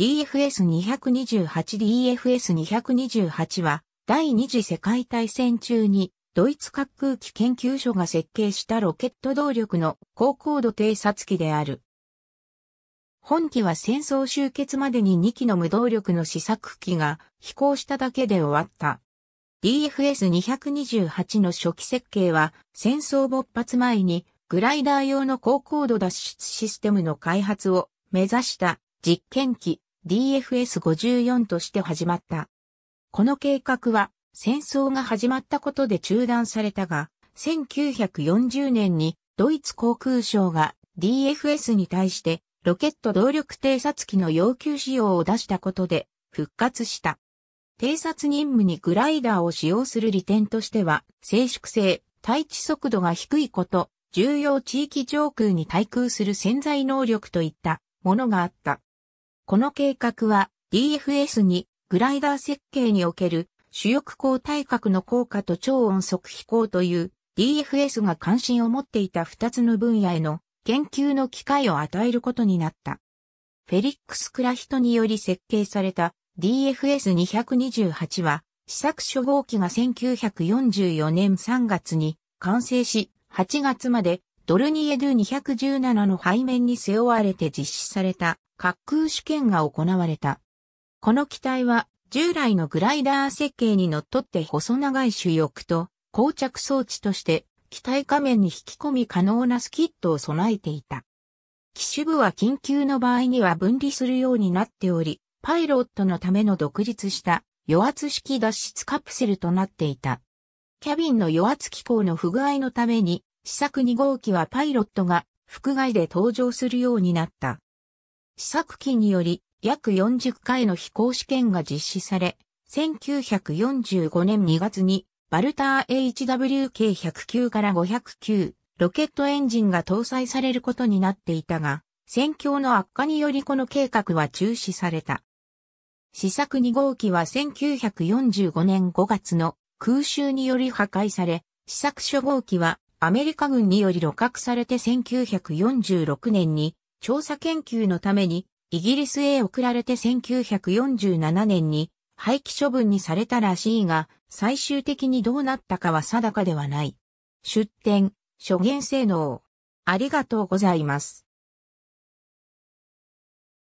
DFS-228DFS-228 は第二次世界大戦中にドイツ滑空機研究所が設計したロケット動力の高高度偵察機である。本機は戦争終結までに2機の無動力の試作機が飛行しただけで終わった。DFS-228 の初期設計は戦争勃発前にグライダー用の高高度脱出システムの開発を目指した実験機 DFS54 として始まった。この計画は戦争が始まったことで中断されたが、1940年にドイツ航空省が DFS に対してロケット動力偵察機の要求仕様を出したことで復活した。偵察任務にグライダーを使用する利点としては、静粛性、対地速度が低いこと、重要地域上空に対空する潜在能力といったものがあった。この計画は DFS にグライダー設計における主翼高対角の効果と超音速飛行という DFS が関心を持っていた2つの分野への研究の機会を与えることになった。フェリックス・クラヒトにより設計された DFS228 は試作初号機が1944年3月に完成し8月までドルニエドゥ217の背面に背負われて実施された滑空試験が行われた。この機体は従来のグライダー設計にのっとって細長い主翼と膠着装置として機体仮面に引き込み可能なスキットを備えていた。機種部は緊急の場合には分離するようになっており、パイロットのための独立した余圧式脱出カプセルとなっていた。キャビンの余圧機構の不具合のために、試作2号機はパイロットが副外で登場するようになった。試作機により約40回の飛行試験が実施され、1945年2月にバルター HWK109 から509ロケットエンジンが搭載されることになっていたが、戦況の悪化によりこの計画は中止された。試作2号機は1945年5月の空襲により破壊され、試作初号機はアメリカ軍により露獲されて1946年に調査研究のためにイギリスへ送られて1947年に廃棄処分にされたらしいが、最終的にどうなったかは定かではない。出典、諸言性能。ありがとうございます。